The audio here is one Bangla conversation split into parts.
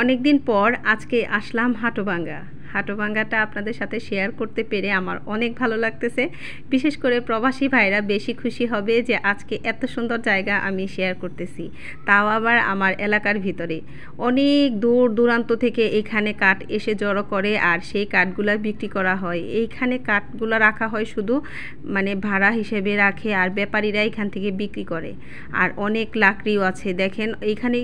অনেক দিন পর আজকে আসলাম হাটোভাঙ্গা হাটোভাঙ্গাটা আপনাদের সাথে শেয়ার করতে পেরে আমার অনেক ভালো লাগতেছে বিশেষ করে প্রবাসী ভাইরা বেশি খুশি হবে যে আজকে এত সুন্দর জায়গা আমি শেয়ার করতেছি তাও আবার আমার এলাকার ভিতরে অনেক দূর দূরান্ত থেকে এখানে কাঠ এসে জড়ো করে আর সেই কাঠগুলা বিক্রি করা হয় এইখানে কাঠগুলো রাখা হয় শুধু মানে ভাড়া হিসেবে রাখে আর ব্যাপারীরা এখান থেকে বিক্রি করে আর অনেক লাকড়িও আছে দেখেন এইখানে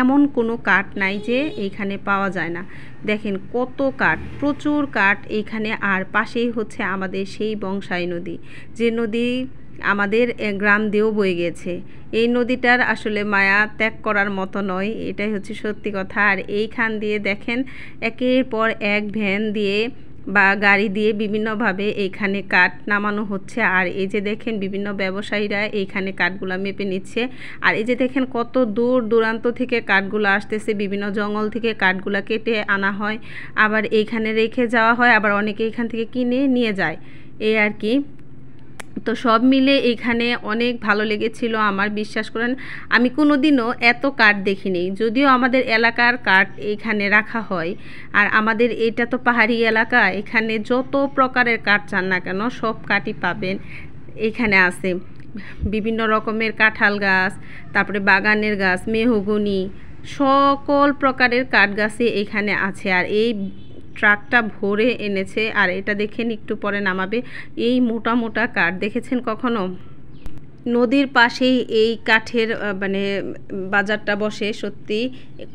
এমন কোনো কাঠ নাই যে এইখানে পাওয়া যায় না দেখেন কত কাঠ প্রচুর কাঠ এইখানে আর পাশেই হচ্ছে আমাদের সেই বংশাই নদী যে নদী আমাদের গ্রাম দিয়েও বয়ে গেছে এই নদীটার আসলে মায়া ত্যাগ করার মতো নয় এটাই হচ্ছে সত্যি কথা আর এইখান দিয়ে দেখেন একের পর এক ভ্যান দিয়ে বা গাড়ি দিয়ে বিভিন্নভাবে এইখানে কাঠ নামানো হচ্ছে আর এই যে দেখেন বিভিন্ন ব্যবসায়ীরা এইখানে কাঠগুলো মেপে নিচ্ছে আর এই যে দেখেন কত দূর দূরান্ত থেকে কাঠগুলো আসতেছে বিভিন্ন জঙ্গল থেকে কাঠগুলো কেটে আনা হয় আবার এইখানে রেখে যাওয়া হয় আবার অনেকে এখান থেকে কিনে নিয়ে যায় এই আর কি তো সব মিলে এখানে অনেক ভালো লেগেছিল আমার বিশ্বাস করেন আমি কোনো দিনও এত কার্ড দেখিনি যদিও আমাদের এলাকার কার্ড এখানে রাখা হয় আর আমাদের এটা তো পাহাড়ি এলাকা এখানে যত প্রকারের কাঠ চান না কেন সব কাঠই পাবেন এখানে আছে বিভিন্ন রকমের কাঁঠাল গাছ তারপরে বাগানের গাছ মেহগুনি সকল প্রকারের কাঠ গাছই এখানে আছে আর এই ট্রাকটা ভরে এনেছে আর এটা দেখেন একটু পরে নামাবে এই মোটা মোটা কাঠ দেখেছেন কখনো নদীর পাশেই এই কাঠের মানে বাজারটা বসে সত্যি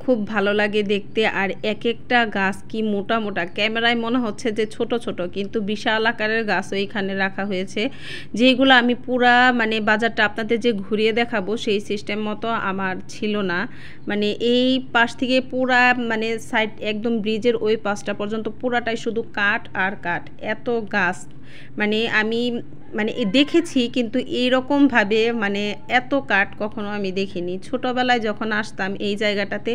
খুব ভালো লাগে দেখতে আর এক একটা গাছ কি মোটা মোটা ক্যামেরায় মনে হচ্ছে যে ছোট ছোট কিন্তু বিশাল আকারের গাছ ওইখানে রাখা হয়েছে যেগুলো আমি পুরা মানে বাজারটা আপনাদের যে ঘুরিয়ে দেখাবো সেই সিস্টেম মতো আমার ছিল না মানে এই পাশ থেকে পুরা মানে সাইড একদম ব্রিজের ওই পাশটা পর্যন্ত পুরাটাই শুধু কাঠ আর কাঠ এত গাছ মানে আমি মানে দেখেছি কিন্তু এইরকমভাবে মানে এত কাঠ কখনো আমি দেখিনি ছোটোবেলায় যখন আসতাম এই জায়গাটাতে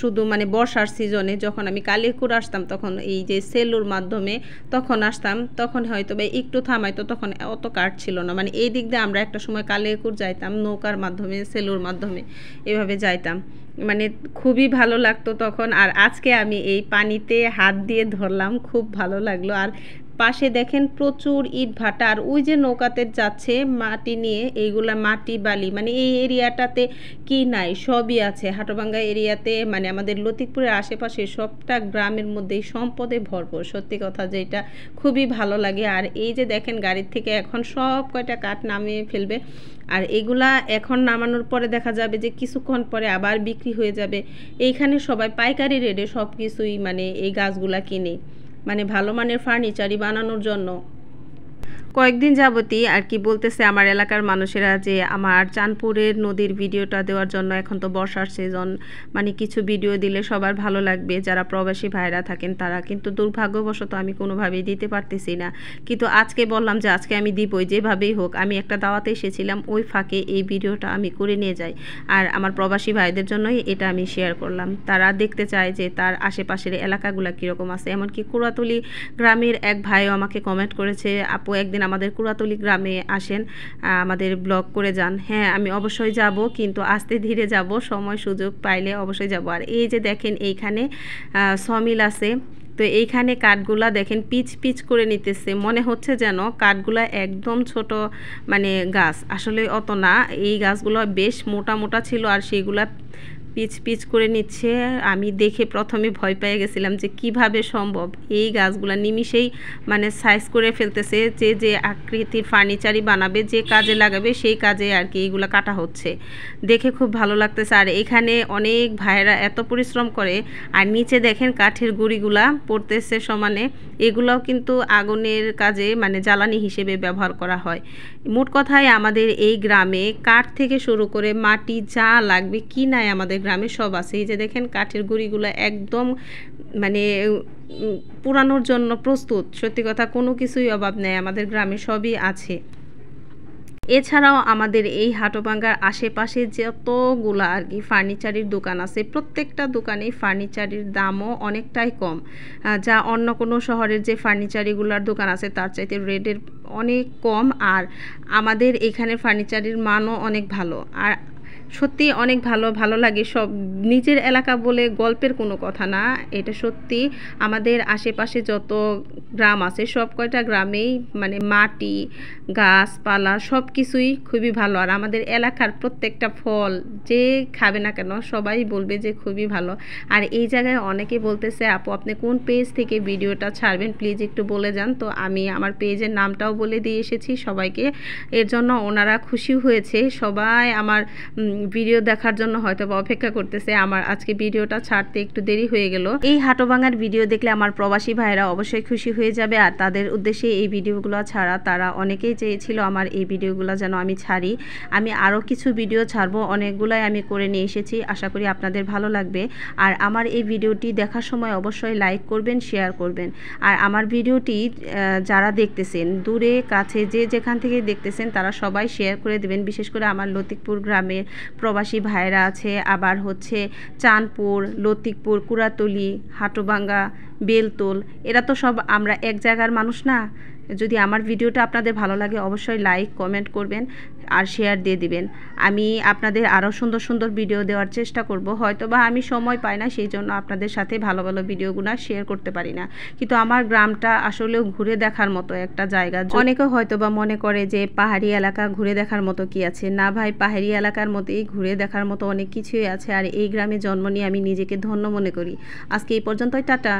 শুধু মানে বর্ষার সিজনে যখন আমি কালিকুর আসতাম তখন এই যে সেলুর মাধ্যমে তখন আসতাম তখন হয়তো বা একটু থামাইতো তখন অত কাঠ ছিল না মানে এই দিক দিয়ে আমরা একটা সময় কালিকুর যাইতাম নৌকার মাধ্যমে সেলুর মাধ্যমে এভাবে যাইতাম মানে খুবই ভালো লাগতো তখন আর আজকে আমি এই পানিতে হাত দিয়ে ধরলাম খুব ভালো লাগলো আর পাশে দেখেন প্রচুর ইট ভাটা আর ওই যে নৌকাতে যাচ্ছে মাটি নিয়ে এইগুলা মাটি বালি মানে এই এরিয়াটাতে কি নাই সবই আছে হাটবাঙ্গা এরিয়াতে মানে আমাদের লতিকপুরের আশেপাশে সবটা গ্রামের মধ্যেই সম্পদে ভরপুর সত্যি কথা যে এটা খুবই ভালো লাগে আর এই যে দেখেন গাড়ির থেকে এখন সব কয়টা কাঠ নামিয়ে ফেলবে আর এগুলা এখন নামানোর পরে দেখা যাবে যে কিছুক্ষণ পরে আবার বিক্রি হয়ে যাবে এইখানে সবাই পাইকারি রেটে সব কিছুই মানে এই গাছগুলা কিনে মানে ভালো মানের ফার্নিচারই বানানোর জন্য কয়েকদিন যাবতই আর কি বলতেছে আমার এলাকার মানুষেরা যে আমার চাঁদপুরের নদীর ভিডিওটা দেওয়ার জন্য এখন তো বর্ষার সিজন মানে কিছু ভিডিও দিলে সবার ভালো লাগবে যারা প্রবাসী ভাইরা থাকেন তারা কিন্তু দুর্ভাগ্যবশত আমি কোনোভাবেই দিতে পারতেছি না কিন্তু আজকে বললাম যে আজকে আমি দিবই যেভাবেই হোক আমি একটা দাওয়াতে এসেছিলাম ওই ফাঁকে এই ভিডিওটা আমি করে নিয়ে যাই আর আমার প্রবাসী ভাইদের জন্যই এটা আমি শেয়ার করলাম তারা দেখতে চায় যে তার আশেপাশের এলাকাগুলো কীরকম আছে এমনকি কুড়াতলি গ্রামের এক ভাইও আমাকে কমেন্ট করেছে আপু একদিন আমাদের কুড়াতলি গ্রামে আসেন আমাদের ব্লগ করে যান হ্যাঁ আমি অবশ্যই যাব কিন্তু আস্তে ধীরে যাব সময় সুযোগ পাইলে অবশ্যই যাব আর এই যে দেখেন এইখানে সমিল আছে তো এইখানে কাঠগুলা দেখেন পিচ পিচ করে নিতেছে মনে হচ্ছে যেন কাঠগুলা একদম ছোট মানে গাছ আসলে অত না এই গাছগুলো বেশ মোটা মোটা ছিল আর সেগুলা পিচ পিচ করে নিচ্ছে আমি দেখে প্রথমে ভয় পেয়ে গেছিলাম যে কিভাবে সম্ভব এই গাছগুলা নিমিষেই মানে সাইজ করে ফেলতেছে যে যে আকৃতির ফার্নিচারই বানাবে যে কাজে লাগাবে সেই কাজে আর কি এইগুলো কাটা হচ্ছে দেখে খুব ভালো লাগতেছে আর এখানে অনেক ভাইয়েরা এত পরিশ্রম করে আর নিচে দেখেন কাঠের গুড়িগুলা পড়তেছে সমানে এগুলাও কিন্তু আগুনের কাজে মানে জ্বালানি হিসেবে ব্যবহার করা হয় মোট কথায় আমাদের এই গ্রামে কাঠ থেকে শুরু করে মাটি যা লাগবে কি নাই আমাদের গ্রামে সব আছে এই যে দেখেন কাঠের গুড়িগুলো একদম মানে পুরানোর জন্য প্রস্তুত সত্যি কথা কোনো কিছুই অভাব নেই আমাদের গ্রামে সবই আছে এছাড়াও আমাদের এই হাটবাঙ্গার আশেপাশে যতগুলো আর কি ফার্নিচারের দোকান আছে প্রত্যেকটা দোকানে ফার্নিচারের দামও অনেকটাই কম যা অন্য কোনো শহরের যে ফার্নিচারিগুলার দোকান আছে তার চাইতে রেটের অনেক কম আর আমাদের এখানে ফার্নিচারের মানও অনেক ভালো আর সত্যি অনেক ভালো ভালো লাগে সব নিজের এলাকা বলে গল্পের কোনো কথা না এটা সত্যি আমাদের আশেপাশে যত গ্রাম আছে সব কয়টা গ্রামেই মানে মাটি গাছপালা সব কিছুই খুবই ভালো আর আমাদের এলাকার প্রত্যেকটা ফল যে খাবে না কেন সবাই বলবে যে খুবই ভালো আর এই জায়গায় অনেকে বলতেছে আপু আপনি কোন পেজ থেকে ভিডিওটা ছাড়বেন প্লিজ একটু বলে যান তো আমি আমার পেজের নামটাও বলে দিয়ে এসেছি সবাইকে এর জন্য ওনারা খুশি হয়েছে সবাই আমার ভিডিও দেখার জন্য হয়তো বা অপেক্ষা করতেছে আমার আজকে ভিডিওটা ছাড়তে একটু দেরি হয়ে গেল এই হাটোভাঙার ভিডিও দেখলে আমার প্রবাসী ভাইরা অবশ্যই খুশি হয়ে যাবে আর তাদের উদ্দেশ্যে এই ভিডিওগুলো ছাড়া তারা অনেকেই চেয়েছিল আমার এই ভিডিওগুলো যেন আমি ছাড়ি আমি আরও কিছু ভিডিও ছাড়বো অনেকগুলাই আমি করে নিয়ে এসেছি আশা করি আপনাদের ভালো লাগবে আর আমার এই ভিডিওটি দেখার সময় অবশ্যই লাইক করবেন শেয়ার করবেন আর আমার ভিডিওটি যারা দেখতেছেন দূরে কাছে যে যেখান থেকে দেখতেছেন তারা সবাই শেয়ার করে দেবেন বিশেষ করে আমার লতিকপুর গ্রামের প্রবাসী ভাইরা আছে আবার হচ্ছে চাঁদপুর লতিকপুর কুড়াতলি হাটুবাঙ্গা বেলতোল এরা তো সব আমরা এক জায়গার মানুষ না যদি আমার ভিডিওটা আপনাদের ভালো লাগে অবশ্যই লাইক কমেন্ট করবেন আর শেয়ার দিয়ে দিবেন আমি আপনাদের আরও সুন্দর সুন্দর ভিডিও দেওয়ার চেষ্টা করব হয়তো বা আমি সময় পাই না সেই জন্য আপনাদের সাথে ভালো ভালো ভিডিওগুলো শেয়ার করতে পারি না কিন্তু আমার গ্রামটা আসলেও ঘুরে দেখার মতো একটা জায়গা অনেকে হয়তো বা মনে করে যে পাহাড়ি এলাকা ঘুরে দেখার মতো কি আছে না ভাই পাহাড়ি এলাকার মতোই ঘুরে দেখার মতো অনেক কিছুই আছে আর এই গ্রামে জন্ম নিয়ে আমি নিজেকে ধন্য মনে করি আজকে এই পর্যন্তই টাটা